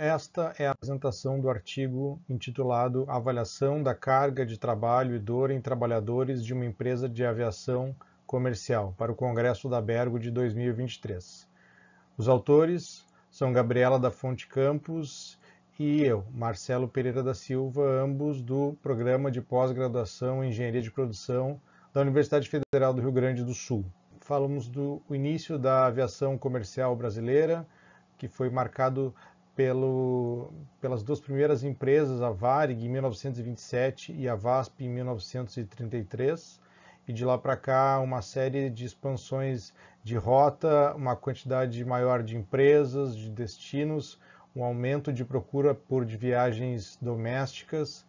Esta é a apresentação do artigo intitulado Avaliação da carga de trabalho e dor em trabalhadores de uma empresa de aviação comercial para o Congresso da Bergo de 2023. Os autores são Gabriela da Fonte Campos e eu, Marcelo Pereira da Silva, ambos do Programa de Pós-Graduação em Engenharia de Produção da Universidade Federal do Rio Grande do Sul. Falamos do início da aviação comercial brasileira, que foi marcado pelo, pelas duas primeiras empresas, a Varig em 1927 e a VASP em 1933, e de lá para cá uma série de expansões de rota, uma quantidade maior de empresas, de destinos, um aumento de procura por de viagens domésticas.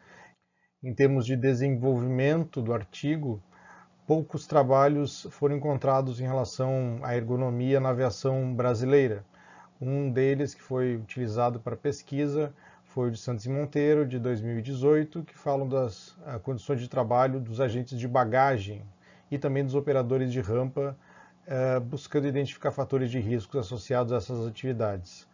Em termos de desenvolvimento do artigo, poucos trabalhos foram encontrados em relação à ergonomia na aviação brasileira. Um deles que foi utilizado para pesquisa foi o de Santos e Monteiro, de 2018, que falam das eh, condições de trabalho dos agentes de bagagem e também dos operadores de rampa, eh, buscando identificar fatores de riscos associados a essas atividades.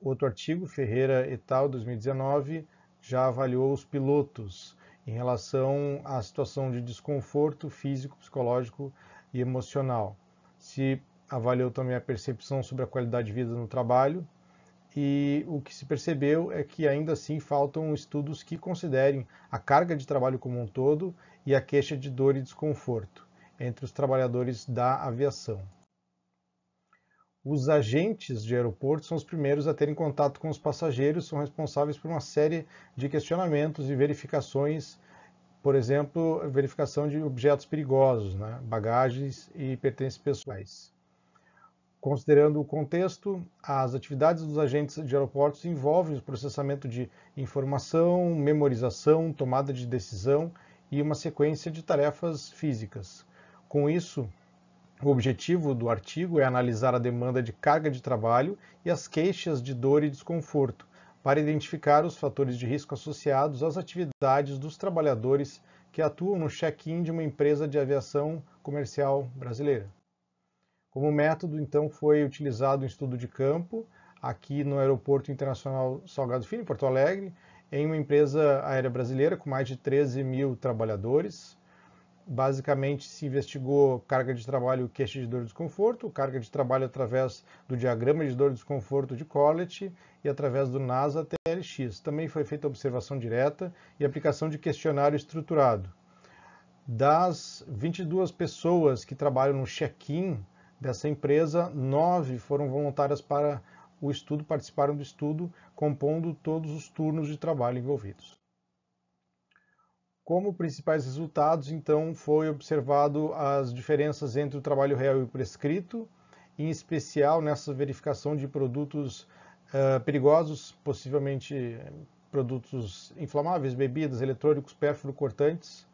Outro artigo, Ferreira et al., 2019, já avaliou os pilotos em relação à situação de desconforto físico, psicológico e emocional. Se avaliou também a percepção sobre a qualidade de vida no trabalho e o que se percebeu é que ainda assim faltam estudos que considerem a carga de trabalho como um todo e a queixa de dor e desconforto entre os trabalhadores da aviação. Os agentes de aeroportos são os primeiros a terem contato com os passageiros, são responsáveis por uma série de questionamentos e verificações, por exemplo, verificação de objetos perigosos, né? bagagens e pertences pessoais. Considerando o contexto, as atividades dos agentes de aeroportos envolvem o processamento de informação, memorização, tomada de decisão e uma sequência de tarefas físicas. Com isso, o objetivo do artigo é analisar a demanda de carga de trabalho e as queixas de dor e desconforto, para identificar os fatores de risco associados às atividades dos trabalhadores que atuam no check-in de uma empresa de aviação comercial brasileira. Como método, então, foi utilizado um estudo de campo aqui no Aeroporto Internacional Salgado Filho, em Porto Alegre, em uma empresa aérea brasileira com mais de 13 mil trabalhadores. Basicamente, se investigou carga de trabalho queixa de dor e desconforto, carga de trabalho através do diagrama de dor e desconforto de Collett e através do NASA TLX. Também foi feita observação direta e aplicação de questionário estruturado. Das 22 pessoas que trabalham no check-in, dessa empresa, nove foram voluntárias para o estudo, participaram do estudo, compondo todos os turnos de trabalho envolvidos. Como principais resultados, então, foi observado as diferenças entre o trabalho real e o prescrito, em especial nessa verificação de produtos uh, perigosos, possivelmente produtos inflamáveis, bebidas, eletrônicos, pérfuro, cortantes,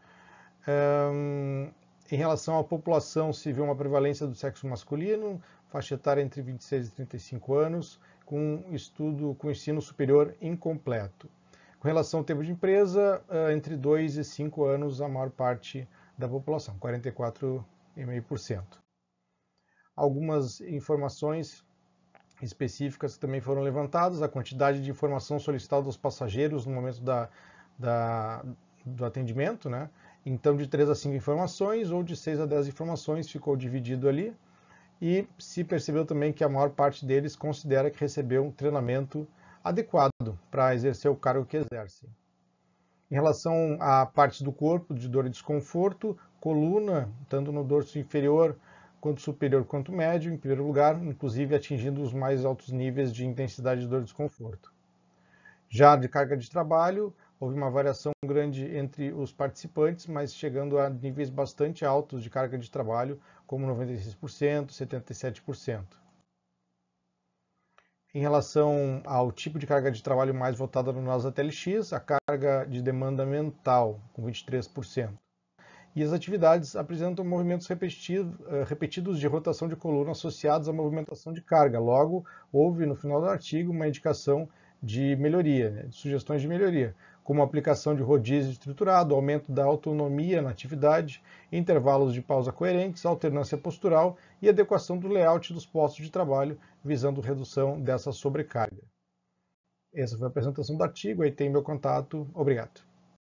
um, ehm, em relação à população, se vê uma prevalência do sexo masculino, faixa etária entre 26 e 35 anos, com estudo com ensino superior incompleto. Com relação ao tempo de empresa, eh, entre 2 e 5 anos, a maior parte da população, 44,5%. Algumas informações específicas que também foram levantadas, a quantidade de informação solicitada aos passageiros no momento da, da do atendimento, né? Então, de 3 a 5 informações ou de 6 a 10 informações ficou dividido ali. E se percebeu também que a maior parte deles considera que recebeu um treinamento adequado para exercer o cargo que exerce. Em relação à parte do corpo de dor e desconforto, coluna, tanto no dorso inferior quanto superior quanto médio, em primeiro lugar, inclusive atingindo os mais altos níveis de intensidade de dor e desconforto. Já de carga de trabalho, houve uma variação grande entre os participantes, mas chegando a níveis bastante altos de carga de trabalho, como 96%, 77%. Em relação ao tipo de carga de trabalho mais votada no NASA TLX, a carga de demanda mental, com 23%. E as atividades apresentam movimentos eh, repetidos de rotação de coluna associados à movimentação de carga. Logo, houve no final do artigo uma indicação de melhoria, né, de sugestões de melhoria como aplicação de rodízio estruturado, aumento da autonomia na atividade, intervalos de pausa coerentes, alternância postural e adequação do layout dos postos de trabalho, visando redução dessa sobrecarga. Essa foi a apresentação do artigo, aí tem meu contato. Obrigado.